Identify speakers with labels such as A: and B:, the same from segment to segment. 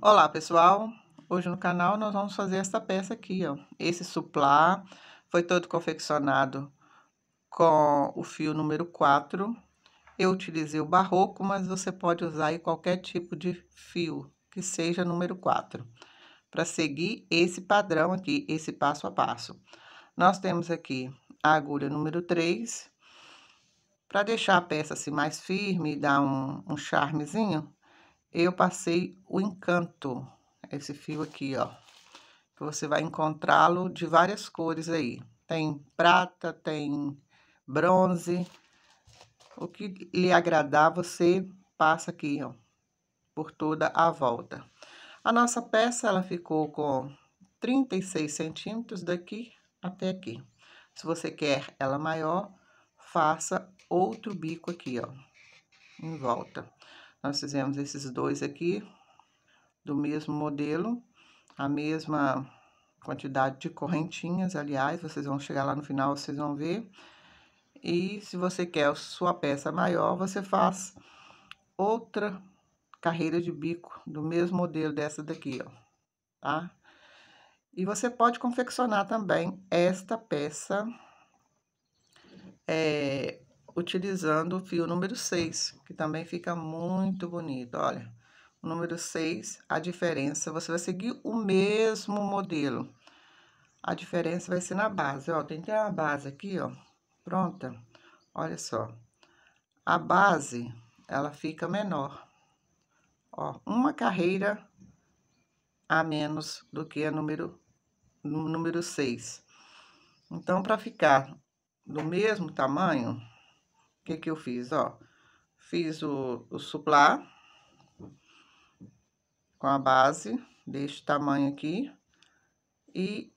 A: Olá pessoal, hoje no canal nós vamos fazer esta peça aqui, ó. Esse suplá foi todo confeccionado com o fio número 4. Eu utilizei o barroco, mas você pode usar aí qualquer tipo de fio que seja número 4. Para seguir esse padrão aqui, esse passo a passo. Nós temos aqui a agulha número 3. Para deixar a peça assim mais firme e dar um, um charmezinho, eu passei o encanto, esse fio aqui, ó. Você vai encontrá-lo de várias cores aí. Tem prata, tem bronze. O que lhe agradar, você passa aqui, ó, por toda a volta. A nossa peça, ela ficou com 36 centímetros daqui até aqui. Se você quer ela maior, faça outro bico aqui, ó, em volta. Nós fizemos esses dois aqui, do mesmo modelo, a mesma quantidade de correntinhas, aliás, vocês vão chegar lá no final, vocês vão ver. E se você quer a sua peça maior, você faz outra carreira de bico do mesmo modelo dessa daqui, ó, tá? E você pode confeccionar também esta peça é, utilizando o fio número 6, que também fica muito bonito, olha. O número 6, a diferença, você vai seguir o mesmo modelo. A diferença vai ser na base, ó, tem ter uma base aqui, ó, pronta. Olha só, a base, ela fica menor. Ó, uma carreira a menos do que a número, número 6. Então, para ficar do mesmo tamanho, que que eu fiz, ó? Fiz o, o suplá com a base deste tamanho aqui e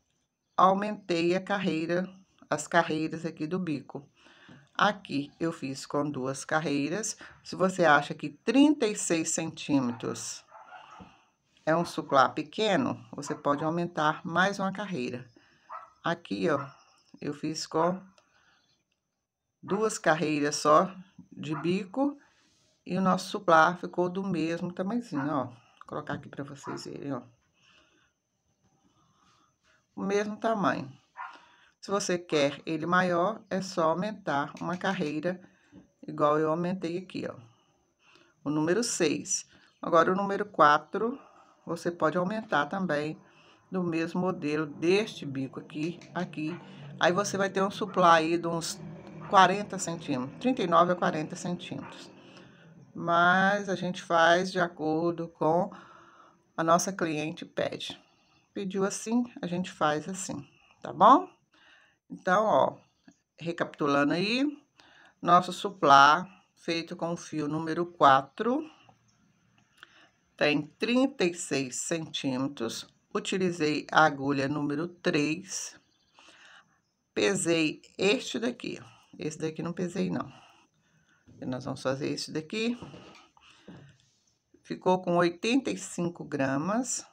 A: aumentei a carreira, as carreiras aqui do bico. Aqui eu fiz com duas carreiras. Se você acha que 36 centímetros é um suplá pequeno, você pode aumentar mais uma carreira. Aqui, ó, eu fiz com duas carreiras só de bico e o nosso suplá ficou do mesmo tamanhozinho, ó. Vou colocar aqui para vocês verem, ó. O mesmo tamanho. Se você quer ele maior, é só aumentar uma carreira, igual eu aumentei aqui, ó. O número 6. Agora, o número 4, você pode aumentar também do mesmo modelo deste bico aqui, aqui. Aí, você vai ter um suplá aí de uns 40 centímetros, 39 a 40 centímetros. Mas a gente faz de acordo com a nossa cliente pede. Pediu assim, a gente faz assim, tá bom? Então, ó, recapitulando aí, nosso suplá feito com o fio número 4 tem 36 centímetros. Utilizei a agulha número 3, pesei este daqui, esse daqui não pesei, não. E nós vamos fazer esse daqui. Ficou com 85 gramas.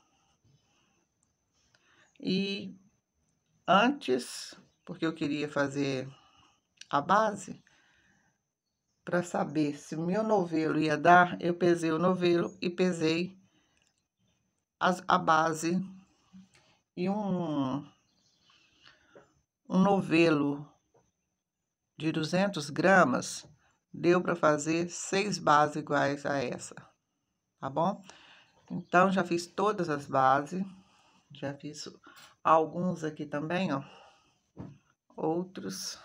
A: E antes, porque eu queria fazer a base, para saber se o meu novelo ia dar, eu pesei o novelo e pesei a, a base e um, um novelo de 200 gramas, deu para fazer seis bases iguais a essa, tá bom? Então, já fiz todas as bases, já fiz alguns aqui também, ó, outros.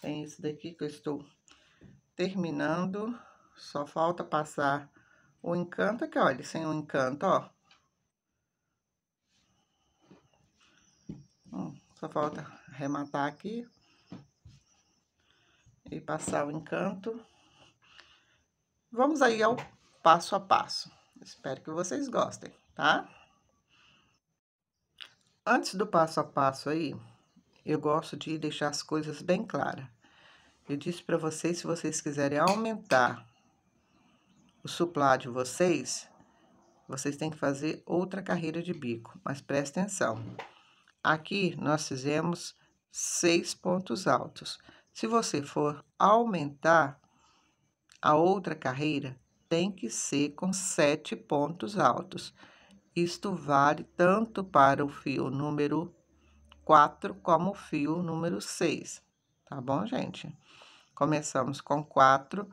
A: Tem esse daqui que eu estou terminando, só falta passar o encanto aqui, olha, sem o encanto, ó. Hum, só falta arrematar aqui e passar tá o encanto. Vamos aí ao passo a passo. Espero que vocês gostem, tá? Antes do passo a passo aí, eu gosto de deixar as coisas bem claras. Eu disse para vocês, se vocês quiserem aumentar o suplá de vocês, vocês têm que fazer outra carreira de bico, mas presta atenção. Aqui, nós fizemos seis pontos altos. Se você for aumentar a outra carreira, tem que ser com sete pontos altos. Isto vale tanto para o fio número 4 como o fio número 6, tá bom, gente? Começamos com 4,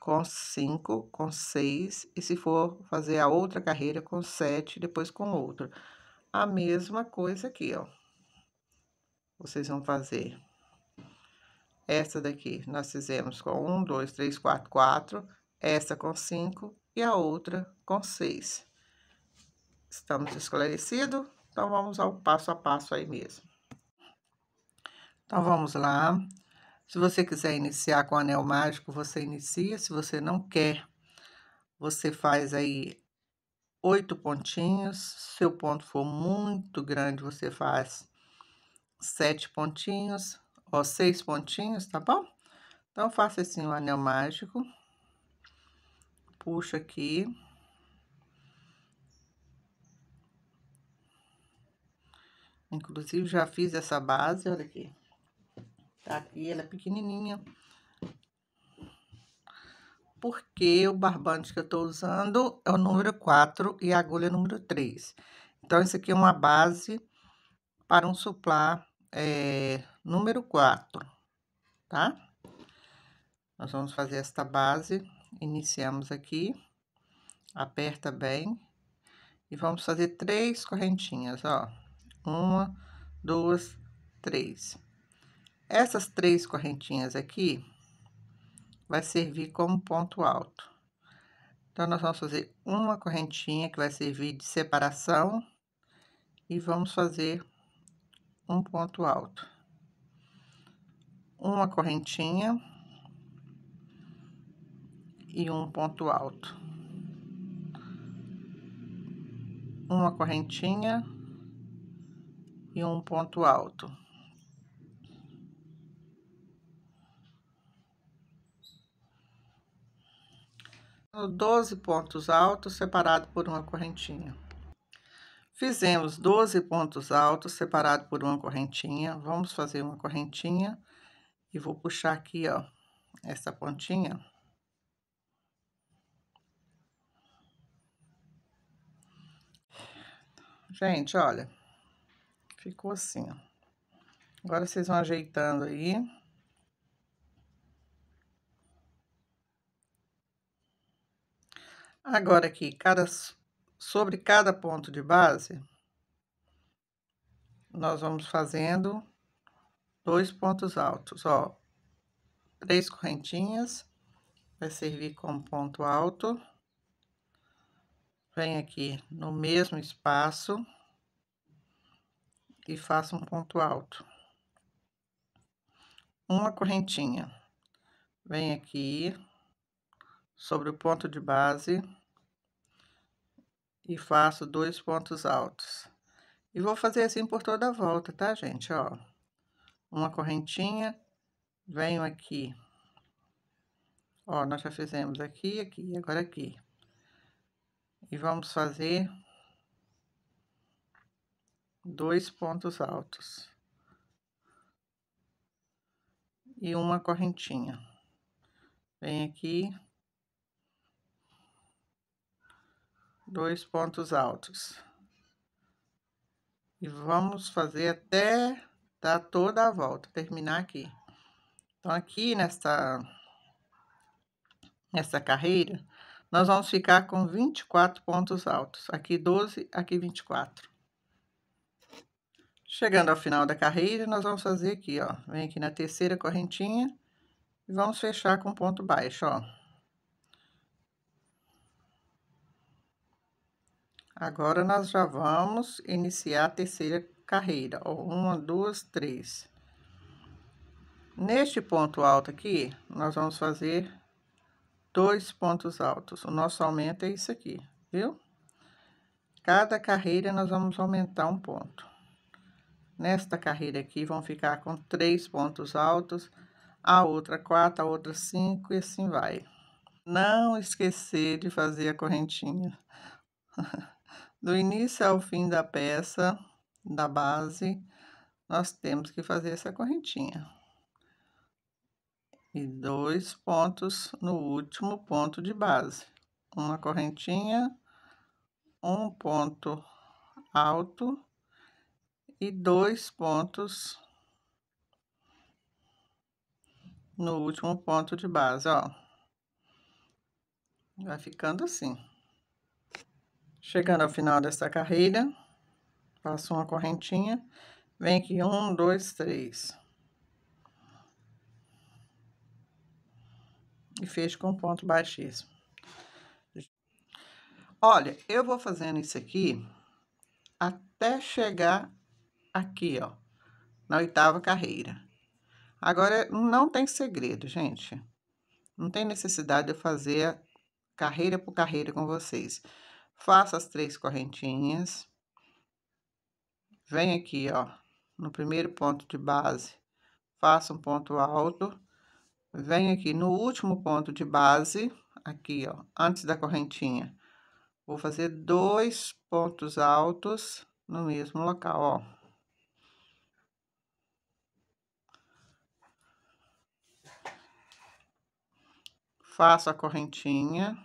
A: com 5, com 6, e se for fazer a outra carreira com 7, depois com outra. A mesma coisa aqui, ó. Vocês vão fazer essa daqui nós fizemos com 1, 2, 3, 4, 4, essa com 5 e a outra com 6. Estamos esclarecidos? Então, vamos ao passo a passo aí mesmo. Então, vamos lá. Se você quiser iniciar com anel mágico, você inicia. Se você não quer, você faz aí oito pontinhos. Se o ponto for muito grande, você faz sete pontinhos ó, seis pontinhos, tá bom? Então, faço assim o um anel mágico, puxo aqui. Inclusive, já fiz essa base, olha aqui. Tá aqui, ela é pequenininha. Porque o barbante que eu tô usando é o número 4 e a agulha é número 3. Então, isso aqui é uma base para um suplá é, eh, número 4, tá? Nós vamos fazer esta base, iniciamos aqui, aperta bem e vamos fazer três correntinhas, ó. Uma, duas, três. Essas três correntinhas aqui vai servir como ponto alto. Então, nós vamos fazer uma correntinha que vai servir de separação e vamos fazer um ponto alto uma correntinha e um ponto alto. Uma correntinha e um ponto alto. Doze pontos altos separado por uma correntinha. Fizemos 12 pontos altos separado por uma correntinha. Vamos fazer uma correntinha e vou puxar aqui, ó, essa pontinha. Gente, olha, ficou assim, ó. Agora vocês vão ajeitando aí. Agora aqui, cada, sobre cada ponto de base, nós vamos fazendo dois pontos altos, ó. Três correntinhas, vai servir como ponto alto. Vem aqui no mesmo espaço e faça um ponto alto. Uma correntinha. Vem aqui sobre o ponto de base e faço dois pontos altos. E vou fazer assim por toda a volta, tá, gente? Ó uma correntinha, venho aqui, ó, nós já fizemos aqui, aqui, agora aqui. E vamos fazer dois pontos altos. E uma correntinha. Vem aqui. Dois pontos altos. E vamos fazer até dar tá toda a volta, terminar aqui. Então, aqui nessa, nessa carreira, nós vamos ficar com 24 pontos altos. Aqui 12, aqui 24. Chegando ao final da carreira, nós vamos fazer aqui, ó. Vem aqui na terceira correntinha e vamos fechar com ponto baixo, ó. Agora, nós já vamos iniciar a terceira carreira. Ó, uma, duas, três. Neste ponto alto aqui, nós vamos fazer dois pontos altos. O nosso aumento é isso aqui, viu? Cada carreira, nós vamos aumentar um ponto. Nesta carreira aqui, vão ficar com três pontos altos, a outra quatro, a outra cinco, e assim vai. Não esquecer de fazer a correntinha. Do início ao fim da peça, da base, nós temos que fazer essa correntinha. E dois pontos no último ponto de base. Uma correntinha, um ponto alto e dois pontos no último ponto de base, ó. Vai ficando assim. Chegando ao final desta carreira, Passo uma correntinha. Vem aqui, um, dois, três. E fecho com ponto baixíssimo. Olha, eu vou fazendo isso aqui até chegar aqui, ó, na oitava carreira. Agora, não tem segredo, gente. Não tem necessidade de eu fazer carreira por carreira com vocês. Faça as três correntinhas. Vem aqui, ó, no primeiro ponto de base, faça um ponto alto. Vem aqui no último ponto de base, aqui, ó, antes da correntinha. Vou fazer dois pontos altos no mesmo local, ó. Faço a correntinha.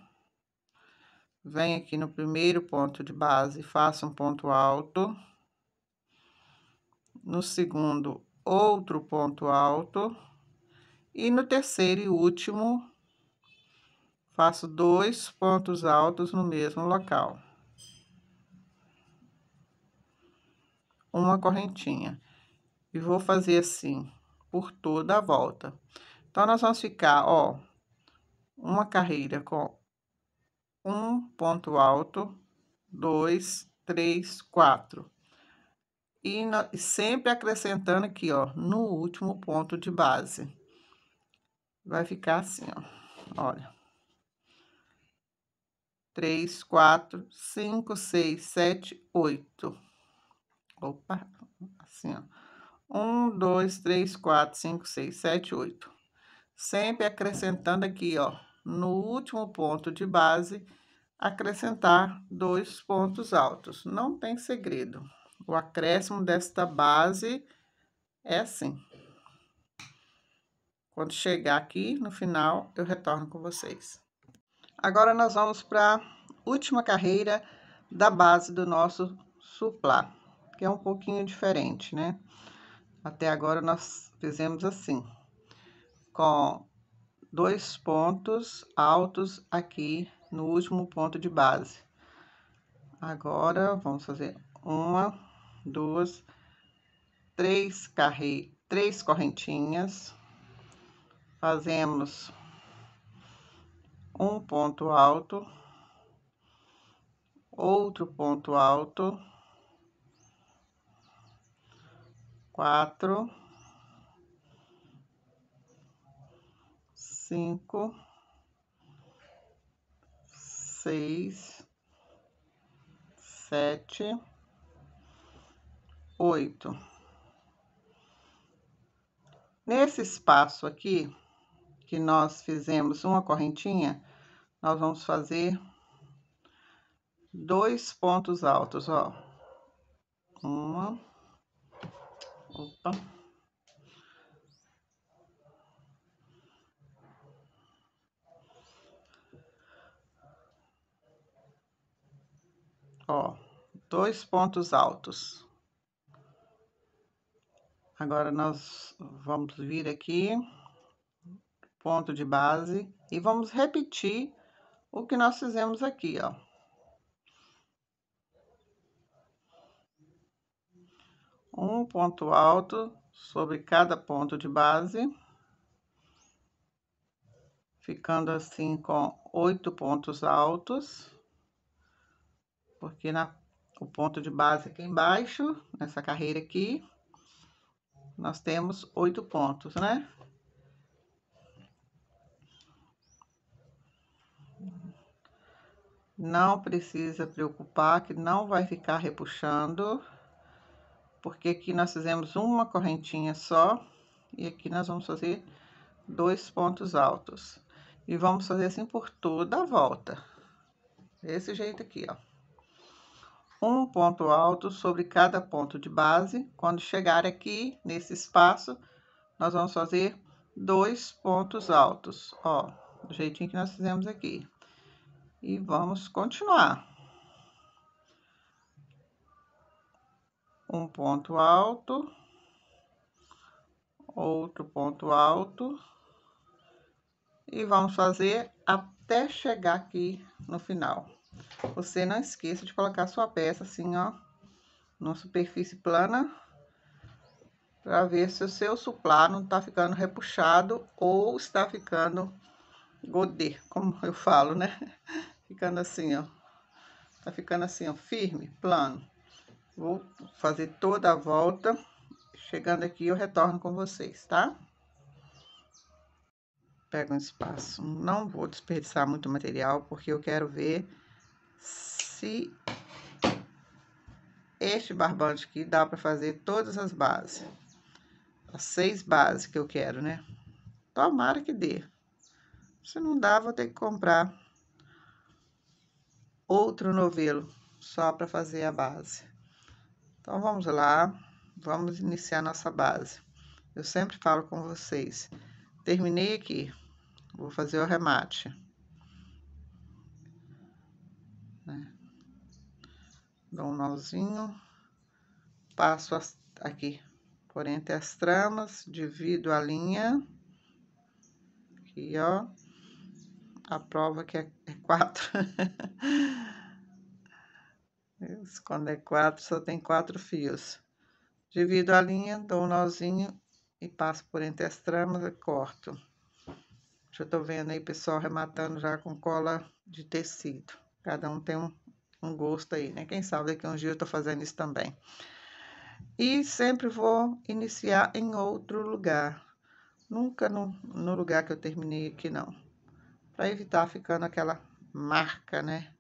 A: Venho aqui no primeiro ponto de base, faço um ponto alto no segundo, outro ponto alto, e no terceiro e último, faço dois pontos altos no mesmo local. Uma correntinha. E vou fazer assim, por toda a volta. Então, nós vamos ficar, ó, uma carreira com um ponto alto, dois, três, quatro e no, sempre acrescentando aqui, ó, no último ponto de base. Vai ficar assim, ó, olha. 3, 4, 5, 6, 7, 8. Opa, assim, ó. 1, 2, 3, 4, 5, 6, 7, 8. Sempre acrescentando aqui, ó, no último ponto de base, acrescentar dois pontos altos. Não tem segredo. O acréscimo desta base é assim. Quando chegar aqui no final, eu retorno com vocês. Agora, nós vamos para a última carreira da base do nosso suplá, que é um pouquinho diferente, né? Até agora, nós fizemos assim, com dois pontos altos aqui no último ponto de base. Agora, vamos fazer uma duas, três, carre... três correntinhas, fazemos um ponto alto, outro ponto alto, quatro, cinco, seis, sete oito. Nesse espaço aqui, que nós fizemos uma correntinha, nós vamos fazer dois pontos altos, ó. Uma. Opa. Ó, dois pontos altos. Agora, nós vamos vir aqui, ponto de base, e vamos repetir o que nós fizemos aqui, ó. Um ponto alto sobre cada ponto de base, ficando assim com oito pontos altos, porque na, o ponto de base aqui embaixo, nessa carreira aqui, nós temos oito pontos, né? Não precisa preocupar que não vai ficar repuxando, porque aqui nós fizemos uma correntinha só, e aqui nós vamos fazer dois pontos altos. E vamos fazer assim por toda a volta. Desse jeito aqui, ó um ponto alto sobre cada ponto de base. Quando chegar aqui, nesse espaço, nós vamos fazer dois pontos altos, ó, do jeitinho que nós fizemos aqui. E vamos continuar. Um ponto alto, outro ponto alto, e vamos fazer até chegar aqui no final. Você não esqueça de colocar sua peça assim, ó, numa superfície plana, para ver se o seu suplá não está ficando repuxado ou está ficando godê, como eu falo, né? Ficando assim, ó. Tá ficando assim, ó, firme, plano. Vou fazer toda a volta. Chegando aqui, eu retorno com vocês, tá? Pega um espaço. Não vou desperdiçar muito material, porque eu quero ver se este barbante aqui dá para fazer todas as bases. As seis bases que eu quero, né? Tomara que dê. Se não dá, vou ter que comprar outro novelo só para fazer a base. Então, vamos lá. Vamos iniciar nossa base. Eu sempre falo com vocês. Terminei aqui. Vou fazer o remate. dou um nozinho, passo as, aqui por entre as tramas, divido a linha, aqui, ó, a prova que é, é quatro. Quando é quatro, só tem quatro fios. Divido a linha, dou um nozinho e passo por entre as tramas e corto. Já tô vendo aí, pessoal, rematando já com cola de tecido. Cada um tem um um gosto aí, né? Quem sabe daqui a uns dias eu estou fazendo isso também. E sempre vou iniciar em outro lugar, nunca no, no lugar que eu terminei aqui, não, para evitar ficando aquela marca, né?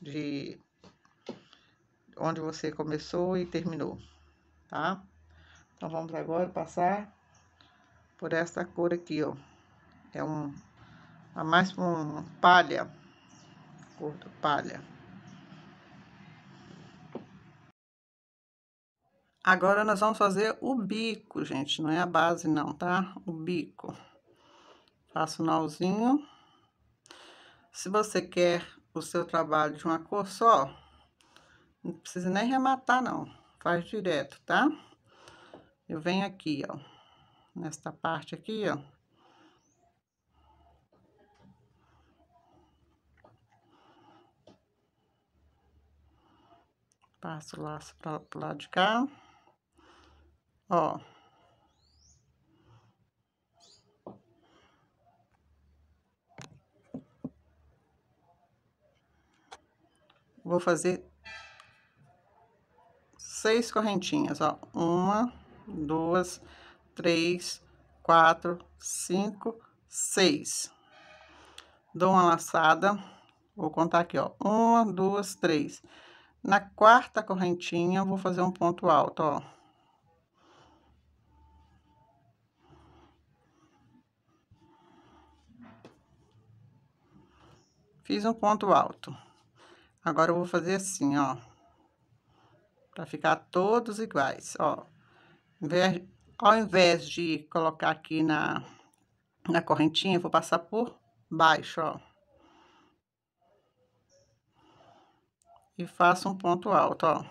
A: De onde você começou e terminou, tá? Então, vamos agora passar por essa cor aqui, ó. É um, a mais um palha, cor do palha. Agora, nós vamos fazer o bico, gente, não é a base não, tá? O bico. Faço um nozinho. Se você quer o seu trabalho de uma cor só, não precisa nem rematar não, faz direto, tá? Eu venho aqui, ó, nesta parte aqui, ó. Passo o laço para o lado de cá. Ó. Vou fazer seis correntinhas, ó. Uma, duas, três, quatro, cinco, seis. Dou uma laçada, vou contar aqui, ó. Uma, duas, três. Na quarta correntinha, vou fazer um ponto alto, ó. Fiz um ponto alto. Agora, eu vou fazer assim, ó. Pra ficar todos iguais, ó. Ao invés de colocar aqui na, na correntinha, eu vou passar por baixo, ó. E faço um ponto alto, ó.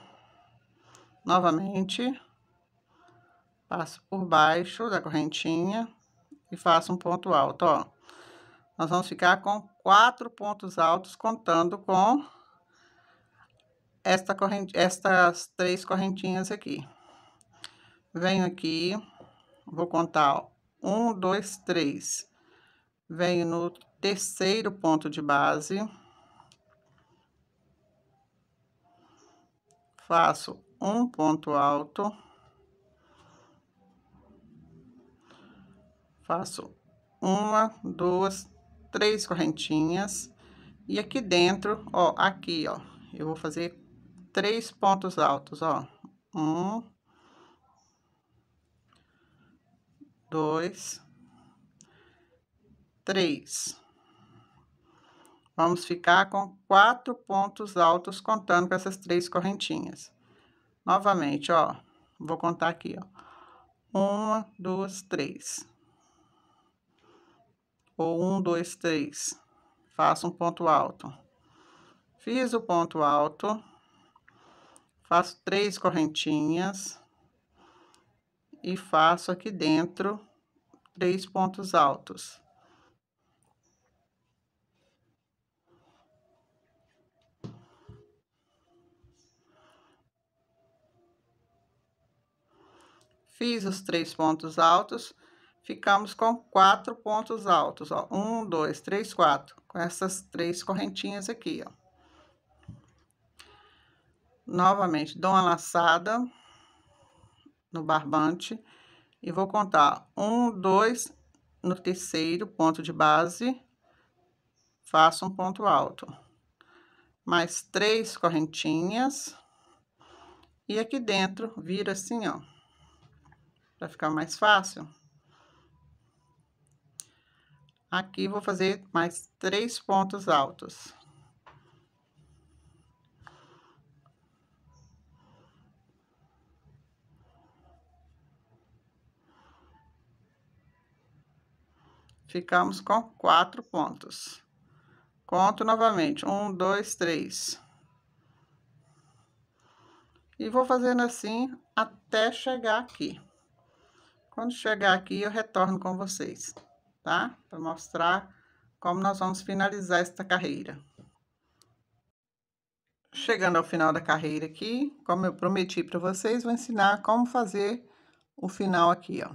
A: Novamente, passo por baixo da correntinha e faço um ponto alto, ó. Nós vamos ficar com quatro pontos altos contando com esta corrente, estas três correntinhas aqui. Venho aqui, vou contar, ó, um, dois, três. Venho no terceiro ponto de base. Faço um ponto alto. Faço uma, duas, três correntinhas. E aqui dentro, ó, aqui, ó, eu vou fazer três pontos altos, ó. Um. Dois. Três. Vamos ficar com quatro pontos altos contando com essas três correntinhas. Novamente, ó, vou contar aqui, ó. Uma, duas, três ou um, dois, três. Faço um ponto alto. Fiz o ponto alto, faço três correntinhas e faço aqui dentro três pontos altos. Fiz os três pontos altos, ficamos com quatro pontos altos, ó. Um, dois, três, quatro. Com essas três correntinhas aqui, ó. Novamente, dou uma laçada no barbante e vou contar um, dois, no terceiro ponto de base, faço um ponto alto. Mais três correntinhas. E aqui dentro, vira assim, ó. Pra ficar mais fácil. Aqui vou fazer mais três pontos altos. Ficamos com quatro pontos. Conto novamente. Um, dois, três. E vou fazendo assim até chegar aqui. Quando chegar aqui, eu retorno com vocês tá? Para mostrar como nós vamos finalizar esta carreira. Chegando ao final da carreira aqui, como eu prometi para vocês, vou ensinar como fazer o final aqui, ó.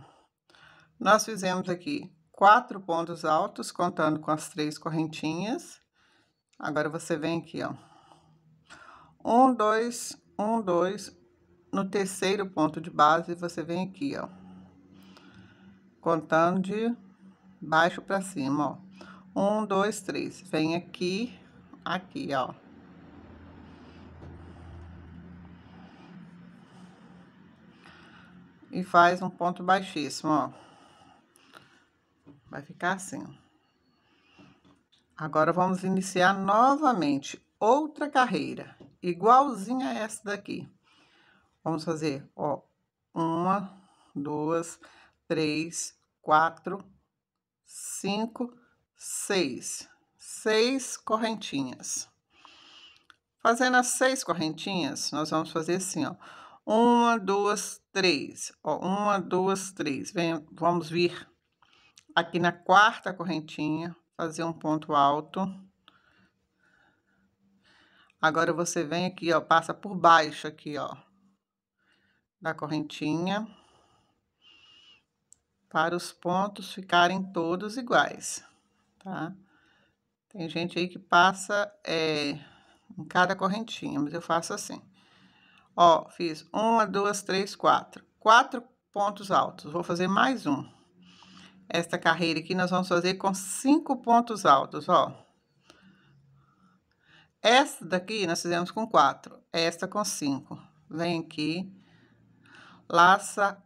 A: Nós fizemos aqui quatro pontos altos, contando com as três correntinhas. Agora, você vem aqui, ó. Um, dois, um, dois. No terceiro ponto de base, você vem aqui, ó. Contando de baixo pra cima, ó. Um, dois, três. Vem aqui, aqui, ó. E faz um ponto baixíssimo, ó. Vai ficar assim, Agora, vamos iniciar novamente outra carreira, igualzinha a essa daqui. Vamos fazer, ó, uma, duas, três, quatro, cinco, seis. Seis correntinhas. Fazendo as seis correntinhas, nós vamos fazer assim, ó. Uma, duas, três. Ó, uma, duas, três. Vem, vamos vir aqui na quarta correntinha, fazer um ponto alto. Agora, você vem aqui, ó, passa por baixo aqui, ó, da correntinha para os pontos ficarem todos iguais, tá? Tem gente aí que passa é, em cada correntinha, mas eu faço assim. Ó, fiz uma, duas, três, quatro. Quatro pontos altos, vou fazer mais um. Esta carreira aqui nós vamos fazer com cinco pontos altos, ó. Esta daqui nós fizemos com quatro, esta com cinco. Vem aqui, laça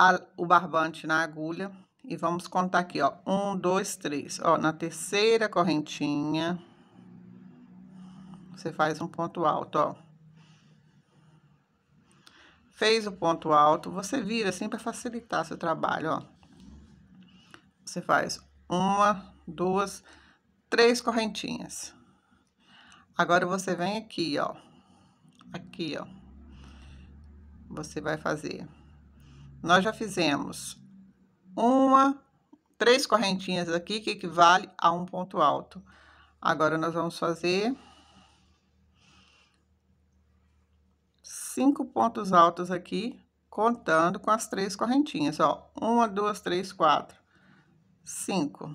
A: a, o barbante na agulha e vamos contar aqui, ó. Um, dois, três. Ó, na terceira correntinha, você faz um ponto alto, ó. Fez o ponto alto, você vira assim para facilitar seu trabalho, ó. Você faz uma, duas, três correntinhas. Agora, você vem aqui, ó. Aqui, ó. Você vai fazer nós já fizemos uma, três correntinhas aqui, que equivale a um ponto alto. Agora, nós vamos fazer cinco pontos altos aqui, contando com as três correntinhas, ó. Uma, duas, três, quatro, cinco.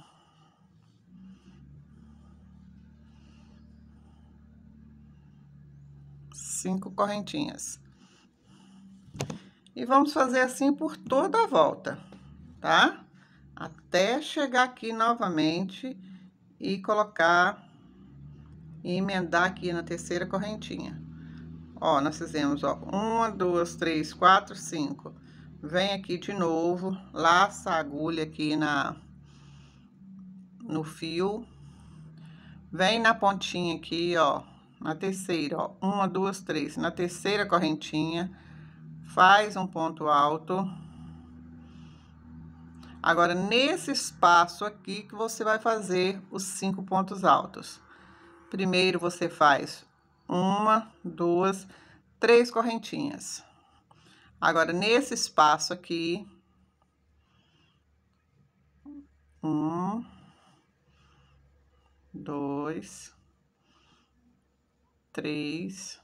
A: Cinco correntinhas. E vamos fazer assim por toda a volta, tá? Até chegar aqui novamente e colocar e emendar aqui na terceira correntinha. Ó, nós fizemos, ó, uma, duas, três, quatro, cinco. Vem aqui de novo, laça a agulha aqui na, no fio. Vem na pontinha aqui, ó, na terceira, ó, uma, duas, três. Na terceira correntinha, faz um ponto alto. Agora, nesse espaço aqui que você vai fazer os cinco pontos altos. Primeiro, você faz uma, duas, três correntinhas. Agora, nesse espaço aqui... Um, dois, três,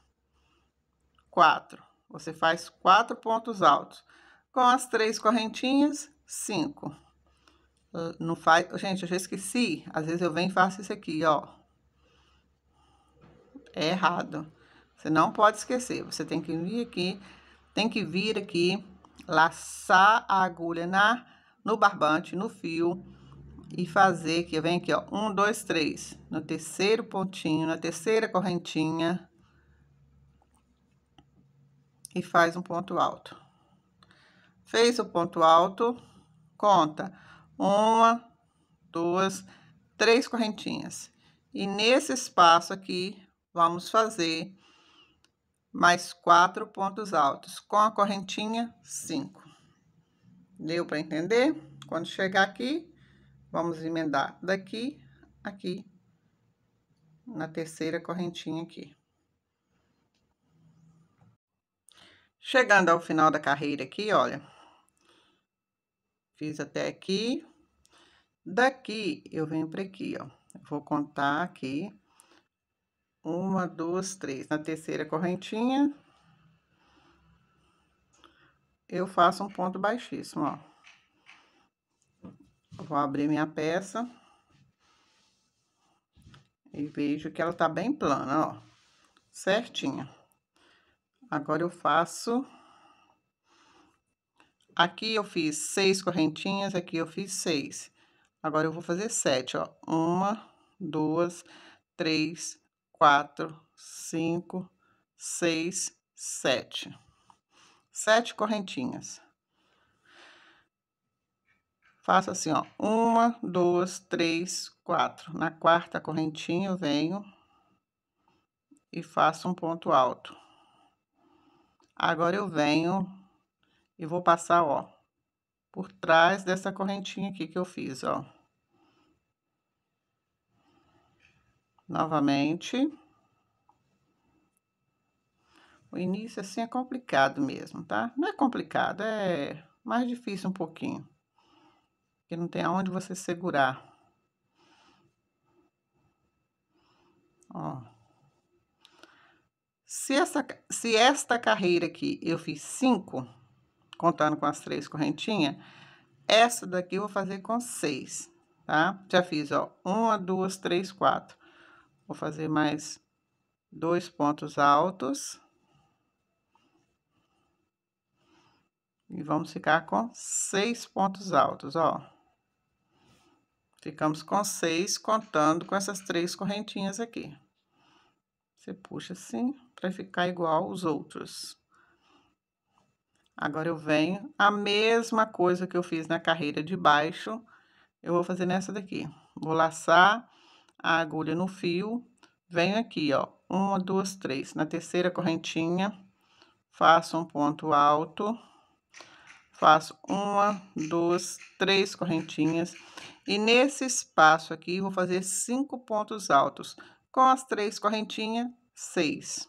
A: quatro. Você faz quatro pontos altos. Com as três correntinhas, cinco. Ah, não faz... Gente, eu já esqueci. Às vezes eu venho e faço isso aqui, ó. É errado. Você não pode esquecer. Você tem que vir aqui, tem que vir aqui, laçar a agulha na, no barbante, no fio e fazer aqui, vem aqui, ó, um, dois, três, no terceiro pontinho, na terceira correntinha, e faz um ponto alto. Fez o ponto alto, conta uma, duas, três correntinhas. E nesse espaço aqui, vamos fazer mais quatro pontos altos. Com a correntinha, cinco. Deu para entender? Quando chegar aqui, vamos emendar daqui, aqui, na terceira correntinha aqui. Chegando ao final da carreira aqui, olha. Fiz até aqui. Daqui, eu venho para aqui, ó. Vou contar aqui. Uma, duas, três. Na terceira correntinha, eu faço um ponto baixíssimo, ó. Vou abrir minha peça. E vejo que ela tá bem plana, ó. Certinha. Agora eu faço... Aqui eu fiz seis correntinhas, aqui eu fiz seis. Agora eu vou fazer sete, ó. Uma, duas, três, quatro, cinco, seis, sete. Sete correntinhas. Faço assim, ó. Uma, duas, três, quatro. Na quarta correntinha eu venho e faço um ponto alto. Agora eu venho e vou passar, ó, por trás dessa correntinha aqui que eu fiz, ó. Novamente. O início, assim, é complicado mesmo, tá? Não é complicado, é mais difícil um pouquinho. Porque não tem aonde você segurar. Ó. Se, essa, se esta carreira aqui eu fiz cinco, contando com as três correntinhas, essa daqui eu vou fazer com seis, tá? Já fiz, ó, uma, duas, três, quatro. Vou fazer mais dois pontos altos. E vamos ficar com seis pontos altos, ó. Ficamos com seis, contando com essas três correntinhas aqui. Você puxa assim para ficar igual os outros. Agora eu venho, a mesma coisa que eu fiz na carreira de baixo, eu vou fazer nessa daqui. Vou laçar a agulha no fio, venho aqui, ó, uma, duas, três. Na terceira correntinha, faço um ponto alto, faço uma, duas, três correntinhas. E nesse espaço aqui, vou fazer cinco pontos altos com as três correntinhas, seis.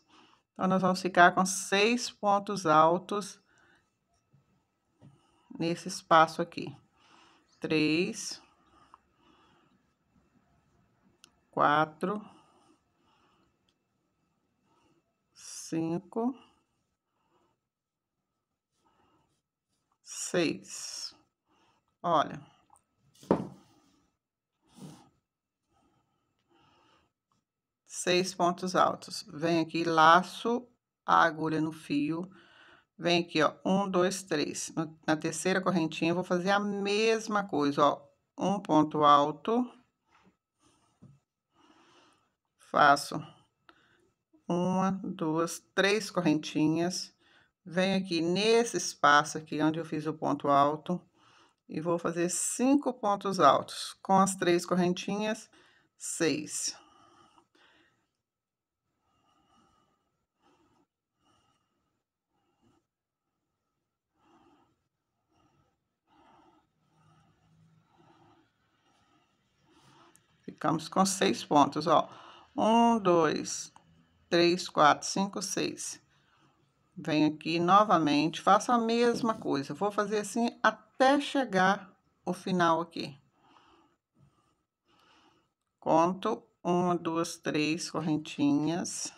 A: Então, nós vamos ficar com seis pontos altos nesse espaço aqui. Três, quatro, cinco, seis. Olha. seis pontos altos. Vem aqui, laço a agulha no fio. Vem aqui, ó, um, dois, três. Na terceira correntinha, vou fazer a mesma coisa, ó. Um ponto alto. Faço uma, duas, três correntinhas. Venho aqui nesse espaço aqui, onde eu fiz o ponto alto. E vou fazer cinco pontos altos. Com as três correntinhas, seis. Ficamos com seis pontos, ó. Um, dois, três, quatro, cinco, seis. Venho aqui novamente, faço a mesma coisa. Vou fazer assim até chegar o final aqui. Conto uma, duas, três correntinhas.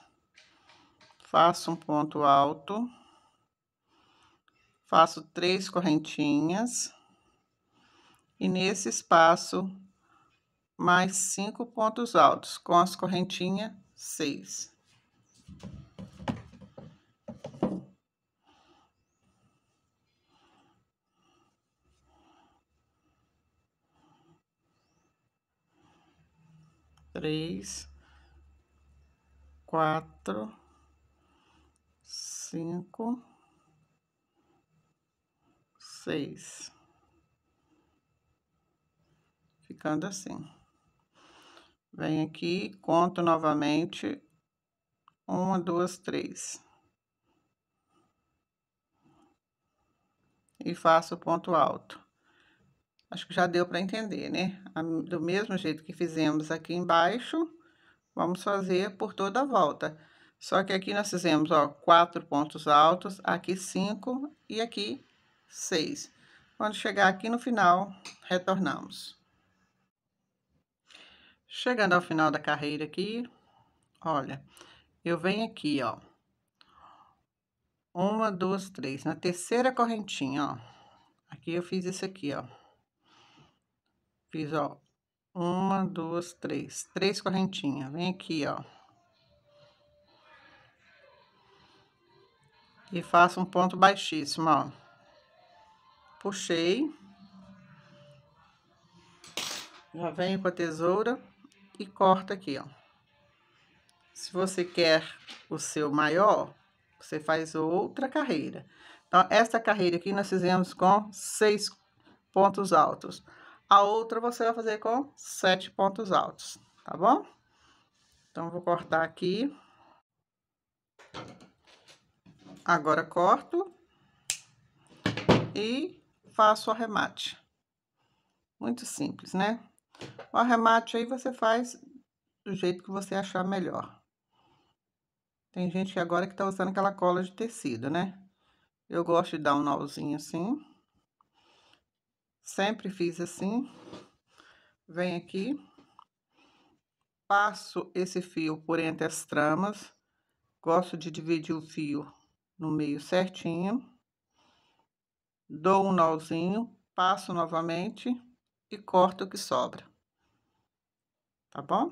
A: Faço um ponto alto. Faço três correntinhas. E nesse espaço, mais cinco pontos altos, com as correntinhas, seis. Três, quatro, cinco, seis. Ficando assim. Venho aqui, conto novamente. Uma, duas, três. E faço o ponto alto. Acho que já deu para entender, né? Do mesmo jeito que fizemos aqui embaixo, vamos fazer por toda a volta. Só que aqui nós fizemos, ó, quatro pontos altos, aqui cinco e aqui seis. Quando chegar aqui no final, retornamos. Chegando ao final da carreira aqui, olha, eu venho aqui, ó. Uma, duas, três. Na terceira correntinha, ó. Aqui eu fiz isso aqui, ó. Fiz, ó. Uma, duas, três. Três correntinhas. Vem aqui, ó. E faço um ponto baixíssimo, ó. Puxei. Já venho com a tesoura e corta aqui, ó. Se você quer o seu maior, você faz outra carreira. Então, esta carreira aqui nós fizemos com seis pontos altos. A outra você vai fazer com sete pontos altos, tá bom? Então, vou cortar aqui. Agora, corto. E faço o arremate. Muito simples, né? O arremate aí você faz do jeito que você achar melhor. Tem gente que agora que tá usando aquela cola de tecido, né? Eu gosto de dar um nozinho assim. Sempre fiz assim. Venho aqui. Passo esse fio por entre as tramas. Gosto de dividir o fio no meio certinho. Dou um nozinho, passo novamente e corta o que sobra. Tá bom?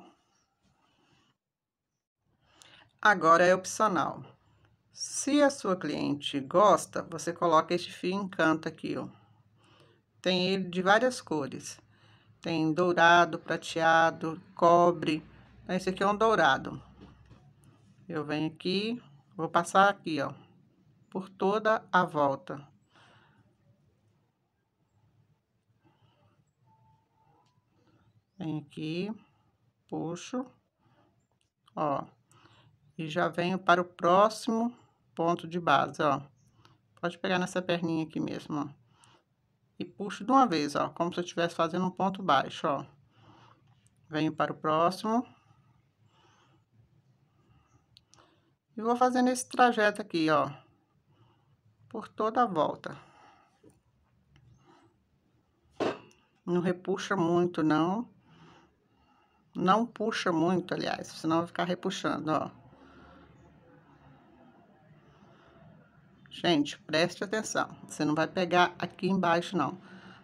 A: Agora é opcional. Se a sua cliente gosta, você coloca este fio em canto aqui, ó. Tem ele de várias cores. Tem dourado, prateado, cobre. Esse aqui é um dourado. Eu venho aqui, vou passar aqui, ó, por toda a volta. Venho aqui, puxo, ó, e já venho para o próximo ponto de base, ó. Pode pegar nessa perninha aqui mesmo, ó. E puxo de uma vez, ó, como se eu estivesse fazendo um ponto baixo, ó. Venho para o próximo. E vou fazendo esse trajeto aqui, ó. Por toda a volta. Não repuxa muito, não. Não puxa muito, aliás, senão vai ficar repuxando, ó. Gente, preste atenção. Você não vai pegar aqui embaixo, não.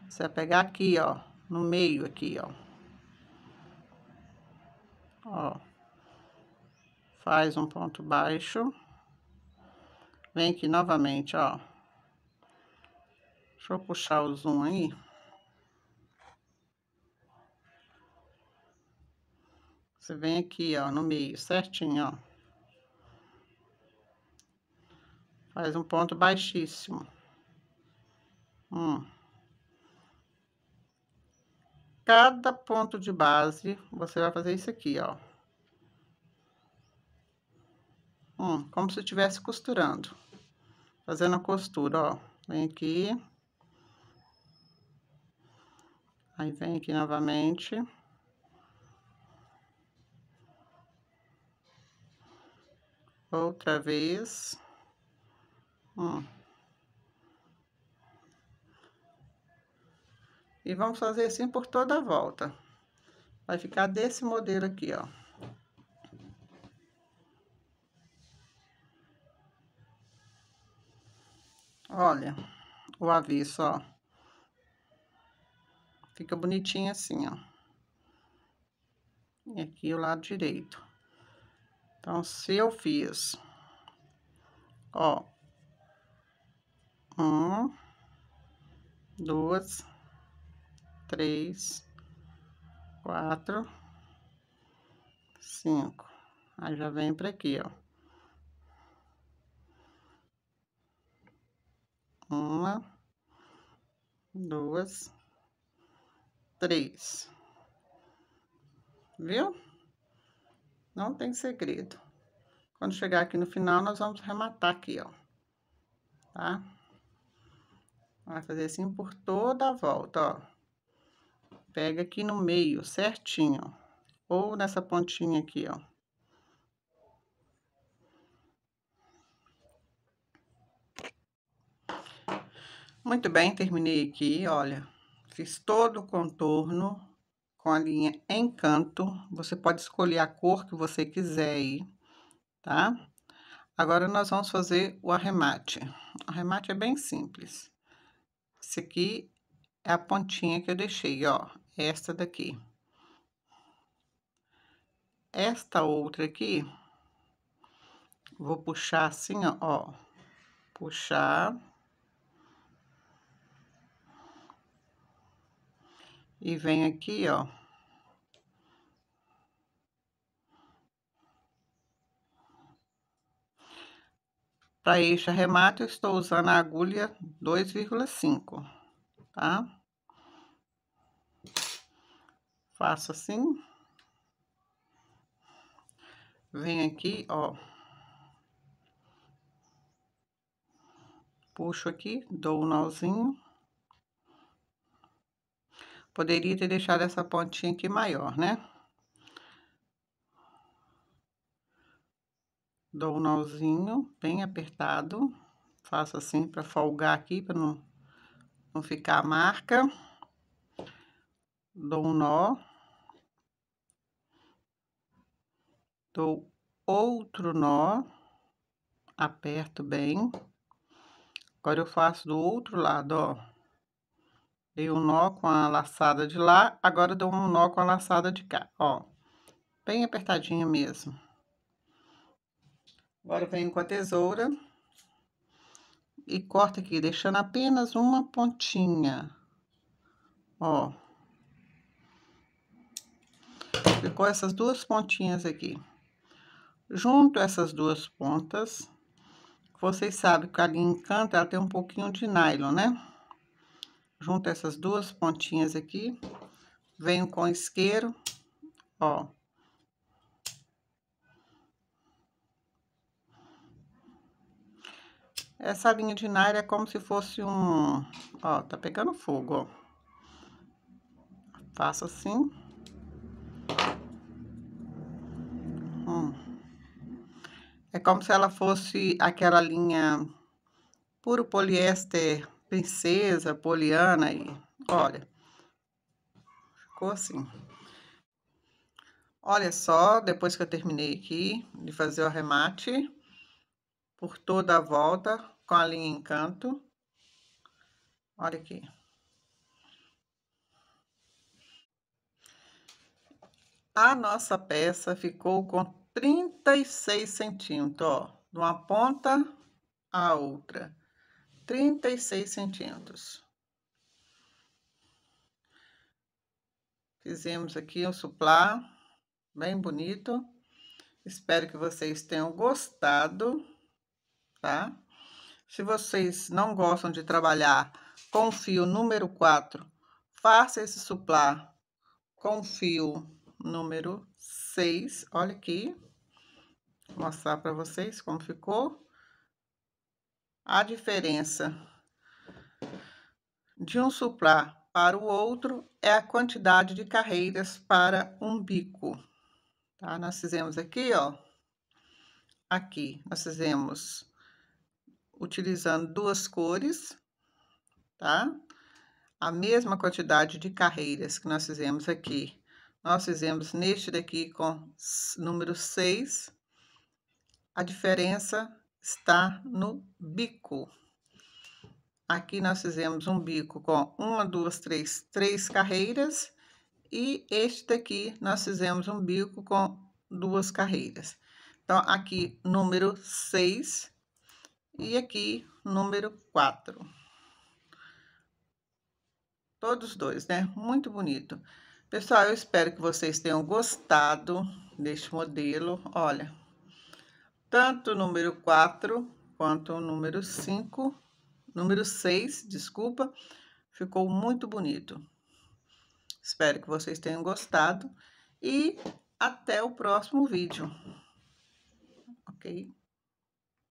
A: Você vai pegar aqui, ó, no meio aqui, ó. Ó. Faz um ponto baixo. Vem aqui novamente, ó. Deixa eu puxar o zoom aí. Você vem aqui, ó, no meio, certinho, ó. Faz um ponto baixíssimo. Um. Cada ponto de base, você vai fazer isso aqui, ó. Um, como se estivesse costurando. Fazendo a costura, ó. Vem aqui. Aí, vem aqui novamente. outra vez. E vamos fazer assim por toda a volta. Vai ficar desse modelo aqui, ó. Olha, o avesso, ó. Fica bonitinho assim, ó. E aqui o lado direito. Então, se eu fiz, ó, um, duas, três, quatro, cinco. Aí já vem para aqui, ó. Uma, duas, três. Viu? Não tem segredo. Quando chegar aqui no final, nós vamos rematar aqui, ó. Tá? Vai fazer assim por toda a volta, ó. Pega aqui no meio, certinho. Ou nessa pontinha aqui, ó. Muito bem, terminei aqui, olha. Fiz todo o contorno com a linha Encanto. Você pode escolher a cor que você quiser aí, tá? Agora, nós vamos fazer o arremate. O arremate é bem simples. Esse aqui é a pontinha que eu deixei, ó. Esta daqui. Esta outra aqui, vou puxar assim, ó. Puxar e vem aqui, ó. Para este arremato, eu estou usando a agulha 2,5, tá? Faço assim. Vem aqui, ó. Puxo aqui, dou um nozinho. Poderia ter deixado essa pontinha aqui maior, né? Dou um nozinho bem apertado. Faço assim para folgar aqui, para não, não ficar a marca. Dou um nó. Dou outro nó. Aperto bem. Agora, eu faço do outro lado, ó. Dei um nó com a laçada de lá, agora dou um nó com a laçada de cá, ó. Bem apertadinho mesmo. Agora venho com a tesoura e corta aqui, deixando apenas uma pontinha, ó. Ficou essas duas pontinhas aqui. Junto essas duas pontas, vocês sabem que a linha encanta, ela tem um pouquinho de nylon, né? junto essas duas pontinhas aqui, venho com isqueiro, ó. Essa linha de nair é como se fosse um, ó, tá pegando fogo, ó. Faço assim. Hum. É como se ela fosse aquela linha puro poliéster princesa, poliana aí, olha, ficou assim. Olha só, depois que eu terminei aqui de fazer o arremate, por toda a volta, com a linha encanto. Olha aqui. A nossa peça ficou com 36 centímetros, ó, de uma ponta à outra. 36 centímetros. Fizemos aqui um suplá bem bonito. Espero que vocês tenham gostado, tá? Se vocês não gostam de trabalhar com fio número 4, faça esse suplá com fio número 6. Olha aqui, vou mostrar para vocês como ficou a diferença de um suplá para o outro é a quantidade de carreiras para um bico. Tá? Nós fizemos aqui, ó. Aqui, nós fizemos utilizando duas cores, tá? A mesma quantidade de carreiras que nós fizemos aqui. Nós fizemos neste daqui com número 6. A diferença está no bico. Aqui nós fizemos um bico com uma, duas, três, três carreiras. E este daqui nós fizemos um bico com duas carreiras. Então, aqui número 6 e aqui número 4. Todos dois, né? Muito bonito. Pessoal, eu espero que vocês tenham gostado deste modelo. Olha, tanto o número 4 quanto o número 5, número 6, desculpa, ficou muito bonito. Espero que vocês tenham gostado e até o próximo vídeo. Ok?